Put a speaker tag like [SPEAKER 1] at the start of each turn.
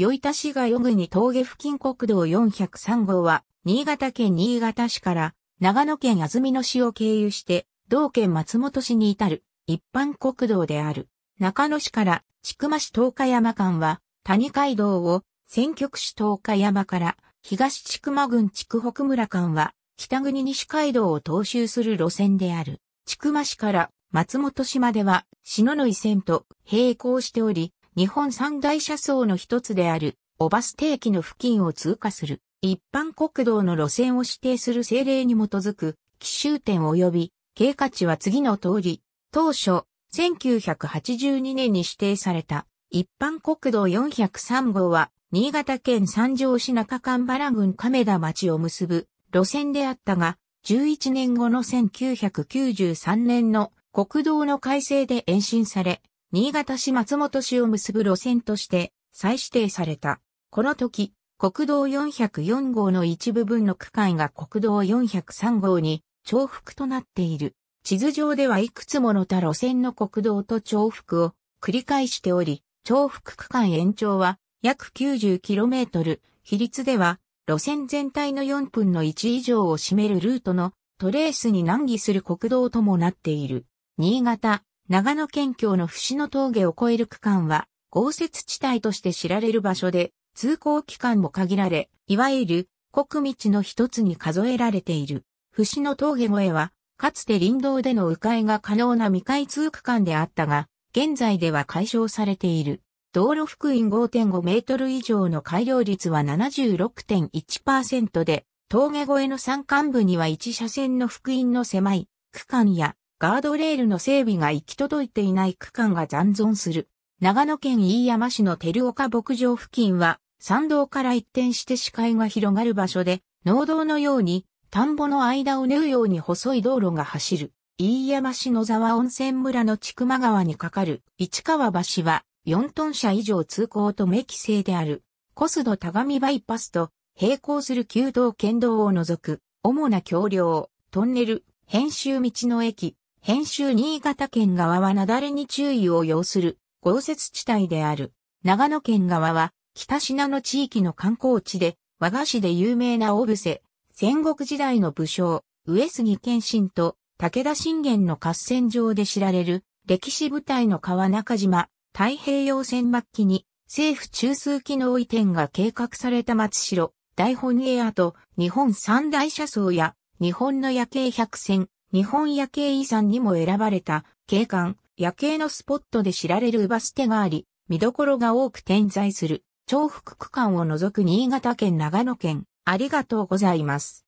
[SPEAKER 1] 与田市が与国峠付近国道403号は、新潟県新潟市から長野県安曇野市を経由して、同県松本市に至る一般国道である。中野市から千曲市東海山間は、谷街道を選挙区市東海山から東千曲郡千曲北村間は、北国西街道を踏襲する路線である。千曲市から松本市までは、篠ノ井線と並行しており、日本三大車窓の一つである、オバス定期の付近を通過する、一般国道の路線を指定する政令に基づく、奇襲点及び、経過値は次の通り、当初、1982年に指定された、一般国道403号は、新潟県三条市中間原郡亀田町を結ぶ路線であったが、11年後の1993年の国道の改正で延伸され、新潟市松本市を結ぶ路線として再指定された。この時、国道404号の一部分の区間が国道403号に重複となっている。地図上ではいくつもの他路線の国道と重複を繰り返しており、重複区間延長は約 90km、比率では路線全体の4分の1以上を占めるルートのトレースに難儀する国道ともなっている。新潟、長野県境の伏の峠を越える区間は、豪雪地帯として知られる場所で、通行期間も限られ、いわゆる国道の一つに数えられている。伏の峠越えは、かつて林道での迂回が可能な未開通区間であったが、現在では解消されている。道路福員5.5メートル以上の改良率は76.1%で、峠越えの山間部には1車線の福音の狭い区間やガードレールの整備が行き届いていない区間が残存する。長野県飯山市の照岡牧場付近は、山道から一転して視界が広がる場所で、農道のように、田んぼの間を縫うように細い道路が走る。飯山市野沢温泉村の千曲川に架かる市川橋は、4トン車以上通行と目規制である。コスド高見バイパスと並行する旧道県道を除く、主な橋梁、トンネル、編集道の駅、編集新潟県側は雪崩に注意を要する豪雪地帯である。長野県側は北品の地域の観光地で和菓子で有名なオブセ。戦国時代の武将、上杉謙信と武田信玄の合戦場で知られる歴史部隊の川中島、太平洋戦末期に政府中枢機能移転が計画された松代、大本営跡、日本三大車窓や日本の夜景百選、日本夜景遺産にも選ばれた景観、夜景のスポットで知られるバステがあり、見どころが多く点在する、重複区間を除く新潟県長野県、ありがとうございます。